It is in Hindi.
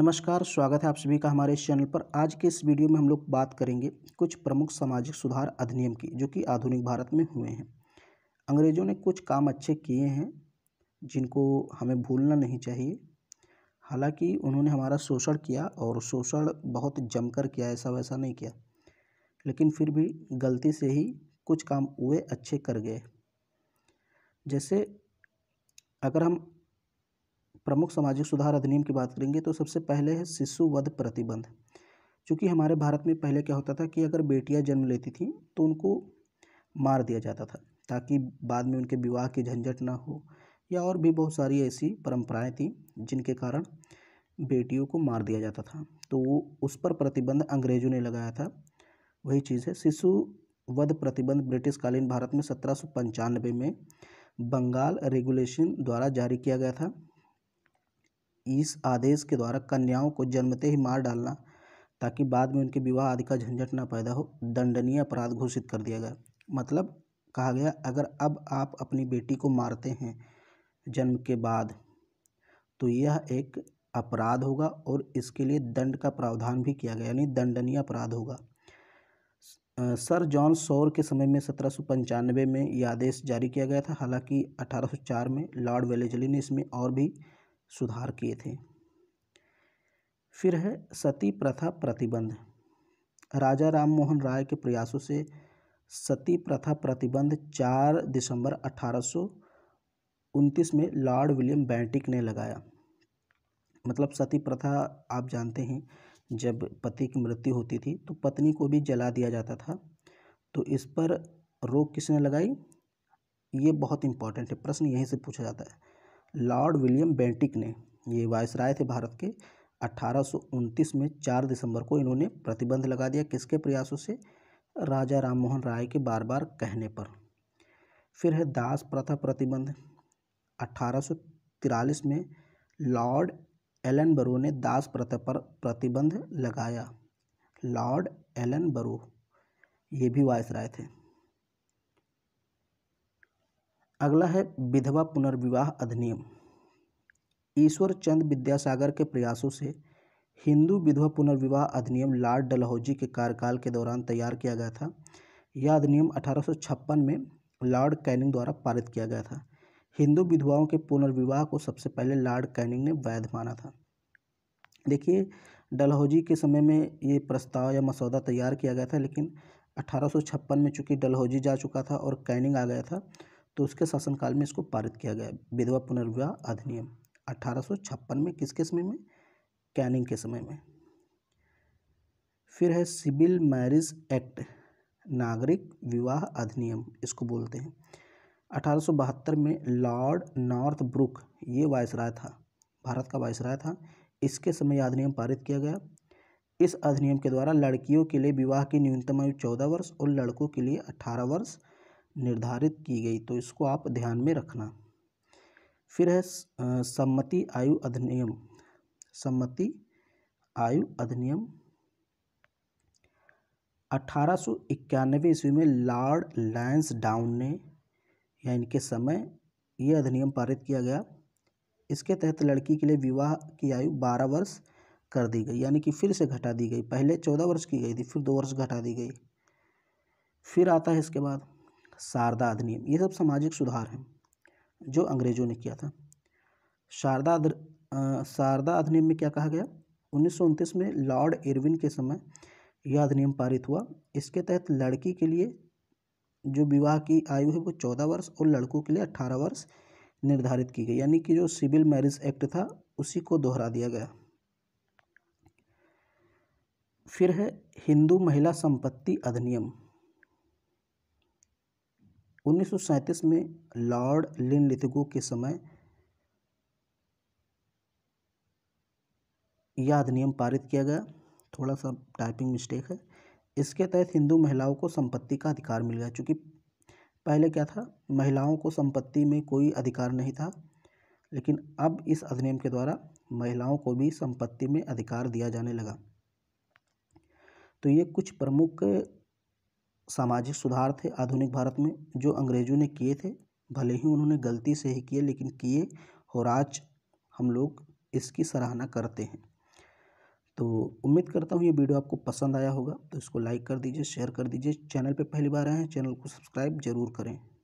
नमस्कार स्वागत है आप सभी का हमारे इस चैनल पर आज के इस वीडियो में हम लोग बात करेंगे कुछ प्रमुख सामाजिक सुधार अधिनियम की जो कि आधुनिक भारत में हुए हैं अंग्रेज़ों ने कुछ काम अच्छे किए हैं जिनको हमें भूलना नहीं चाहिए हालांकि उन्होंने हमारा शोषण किया और शोषण बहुत जमकर किया ऐसा वैसा नहीं किया लेकिन फिर भी गलती से ही कुछ काम वे अच्छे कर गए जैसे अगर हम प्रमुख सामाजिक सुधार अधिनियम की बात करेंगे तो सबसे पहले है शिशु वध प्रतिबंध क्योंकि हमारे भारत में पहले क्या होता था कि अगर बेटियां जन्म लेती थीं तो उनको मार दिया जाता था ताकि बाद में उनके विवाह की झंझट ना हो या और भी बहुत सारी ऐसी परंपराएं थीं जिनके कारण बेटियों को मार दिया जाता था तो वो उस पर प्रतिबंध अंग्रेजों ने लगाया था वही चीज़ है शिशु वध प्रतिबंध ब्रिटिशकालीन भारत में सत्रह में बंगाल रेगुलेशन द्वारा जारी किया गया था इस आदेश के द्वारा कन्याओं को जन्मते ही मार डालना ताकि बाद में उनके विवाह आदि का झंझट ना पैदा हो दंडनीय अपराध घोषित कर दिया गया मतलब कहा गया अगर अब आप अपनी बेटी को मारते हैं जन्म के बाद तो यह एक अपराध होगा और इसके लिए दंड का प्रावधान भी किया गया यानी दंडनीय अपराध होगा सर जॉन सौर के समय में सत्रह में यह आदेश जारी किया गया था हालांकि 1804 में लॉर्ड वेलेजली ने इसमें और भी सुधार किए थे फिर है सती प्रथा प्रतिबंध राजा राम मोहन राय के प्रयासों से सती प्रथा प्रतिबंध 4 दिसंबर अठारह में लॉर्ड विलियम बैंटिक ने लगाया मतलब सती प्रथा आप जानते हैं जब पति की मृत्यु होती थी तो पत्नी को भी जला दिया जाता था तो इस पर रोक किसने लगाई ये बहुत इंपॉर्टेंट है प्रश्न यहीं से पूछा जाता है लॉर्ड विलियम बेंटिक ने ये वायसराय थे भारत के अट्ठारह में चार दिसंबर को इन्होंने प्रतिबंध लगा दिया किसके प्रयासों से राजा राममोहन राय के बार बार कहने पर फिर है दास प्रथा प्रतिबंध अठारह में लॉर्ड एलन बरो ने दास प्रथा पर प्रतिबंध लगाया लॉर्ड एलन बरो ये भी वायसराय थे अगला है विधवा पुनर्विवाह अधिनियम ईश्वर चंद विद्यासागर के प्रयासों से हिंदू विधवा पुनर्विवाह अधिनियम लॉर्ड डलहौजी के कार्यकाल के दौरान तैयार किया गया था यह अधिनियम अठारह में लॉर्ड कैनिंग द्वारा पारित किया गया था हिंदू विधवाओं के पुनर्विवाह को सबसे पहले लॉर्ड कैनिंग ने वैध माना था देखिए डलहौजी के समय में ये प्रस्ताव या मसौदा तैयार किया गया था लेकिन अठारह में चूँकि डलहौजी जा चुका था और कैनिंग आ गया था तो उसके शासनकाल में इसको पारित किया गया विधवा पुनर्विवाह अधिनियम अठारह में किसके समय में कैनिंग के समय में फिर है सिविल मैरिज एक्ट नागरिक विवाह अधिनियम इसको बोलते हैं 1872 में लॉर्ड नॉर्थ ब्रुक ये वायसराय था भारत का वायसराय था इसके समय यह अधिनियम पारित किया गया इस अधिनियम के द्वारा लड़कियों के लिए विवाह की न्यूनतम आयु चौदह वर्ष और लड़कों के लिए अठारह वर्ष निर्धारित की गई तो इसको आप ध्यान में रखना फिर है सम्मति आयु अधिनियम सम्मति आयु अधिनियम अठारह सौ इक्यानवे ईस्वी में लॉर्ड लैंस डाउन ने या इनके समय ये अधिनियम पारित किया गया इसके तहत लड़की के लिए विवाह की आयु बारह वर्ष कर दी गई यानी कि फिर से घटा दी गई पहले चौदह वर्ष की गई थी फिर दो वर्ष घटा दी गई फिर आता है इसके बाद शारदा अधिनियम ये सब सामाजिक सुधार हैं जो अंग्रेज़ों ने किया था शारदा शारदा अधिनियम में क्या कहा गया उन्नीस में लॉर्ड इरविन के समय यह अधिनियम पारित हुआ इसके तहत लड़की के लिए जो विवाह की आयु है वो चौदह वर्ष और लड़कों के लिए अट्ठारह वर्ष निर्धारित की गई यानी कि जो सिविल मैरिज एक्ट था उसी को दोहरा दिया गया फिर है हिंदू महिला संपत्ति अधिनियम उन्नीस में लॉर्ड लिन लिथगो के समय यह अधिनियम पारित किया गया थोड़ा सा टाइपिंग मिस्टेक है इसके तहत हिंदू महिलाओं को संपत्ति का अधिकार मिल गया चूँकि पहले क्या था महिलाओं को संपत्ति में कोई अधिकार नहीं था लेकिन अब इस अधिनियम के द्वारा महिलाओं को भी संपत्ति में अधिकार दिया जाने लगा तो ये कुछ प्रमुख सामाजिक सुधार थे आधुनिक भारत में जो अंग्रेजों ने किए थे भले ही उन्होंने गलती से ही किए लेकिन किए और आज हम लोग इसकी सराहना करते हैं तो उम्मीद करता हूँ ये वीडियो आपको पसंद आया होगा तो इसको लाइक कर दीजिए शेयर कर दीजिए चैनल पे पहली बार आए हैं चैनल को सब्सक्राइब जरूर करें